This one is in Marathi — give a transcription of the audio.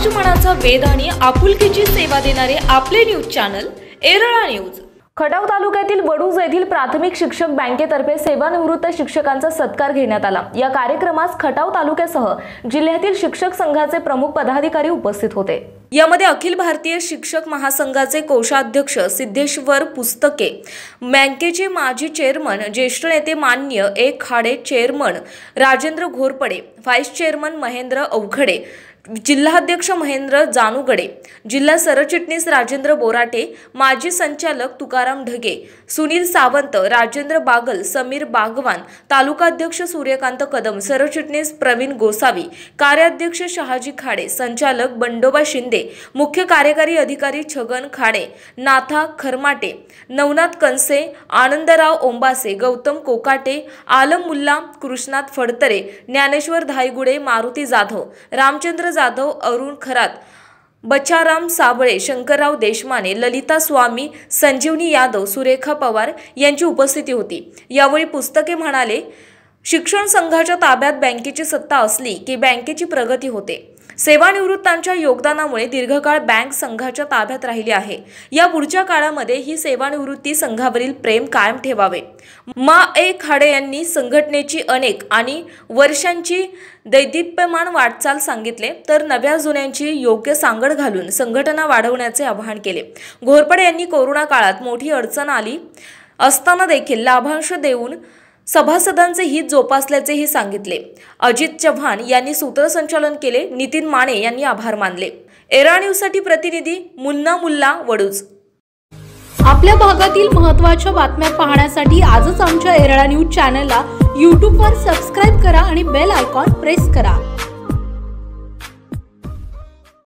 मनाचा वेध आणि आपुलकीची सेवा देणारे आपले news channel Erala news Khatav तालुक्यातील वडूज येथील प्राथमिक शिक्षक बँकेतर्फे सेवानिवृत्त शिक्षकांचा सत्कार घेण्यात आला या कार्यक्रमास खटाव तालुक्यासह जिल्ह्यातील शिक्षक संघाचे प्रमुख पदाधिकारी उपस्थित होते यामध्ये अखिल भारतीय शिक्षक महासंघाचे कोषाध्यक्ष सिद्धेश्वर पुस्तके बँकेचे माजी चेअरमन ज्येष्ठ नेते मान्य A Khade chairman Rajendra Ghorpade vice chairman Mahendra Avaghade जिल्हाध्यक्ष महेंद्र जानुगडे जिल्हा सरचिटणीस राजेंद्र बोराटे माजी संचालक तुकाराम ढगे सुनील सावंत राजेंद्र बागल समीर बागवान तालुकाध्यक्ष सूर्यकांत कदम सरचिटणीस प्रवीण गोसावी कार्याध्यक्ष शहाजी खाडे संचालक बंडोबा शिंदे मुख्य कार्यकारी अधिकारी छगन खाडे नाथा खरमाटे नवनाथ कनसे आनंदराव ओंबासे गौतम कोकाटे आलम मुल्ला कृष्णात फडतरे ज्ञानेश्वर धायगुडे मारुती जाधव रामचंद्र जाधव अरुण खरात बचाराम साबळे शंकरराव देशमाने ललिता स्वामी संजीवनी यादव सुरेखा पवार यांची उपस्थिती होती यावेळी पुस्तके म्हणाले शिक्षण संघाच्या ताब्यात बँकेची सत्ता असली की बँकेची प्रगती होते सेवानिवृत्तांच्या योगदानामुळे दीर्घकाळ बँक संघाच्या ताब्यात राहिली आहे या पुढच्या काळामध्ये ही सेवानिवृत्ती संघावरील प्रेम कायम ठेवावे मा ए खाडे यांनी संघटनेची अनेक आणि वर्षांची दैदिप्यमान वाटचाल सांगितले तर नव्या जुन्यांची योग्य सांगड घालून संघटना वाढवण्याचे आवाहन केले घोरपडे यांनी कोरोना काळात मोठी अडचण आली असताना देखील लाभांश देऊन सभासदांचे हित जोपासल्याचेही सांगितले अजित चव्हाण यांनी सूत्रसंचालन केले नितीन माने यांनी आभार मानले एरा साठी प्रतिनिधी मुन्ना मुल्ला वडूज आपल्या भागातील महत्त्वाच्या बातम्या पाहण्यासाठी आजच आमच्या एरळा न्यूज चॅनलला यूट्यूबवर सबस्क्राईब करा आणि बेल आयकॉन प्रेस करा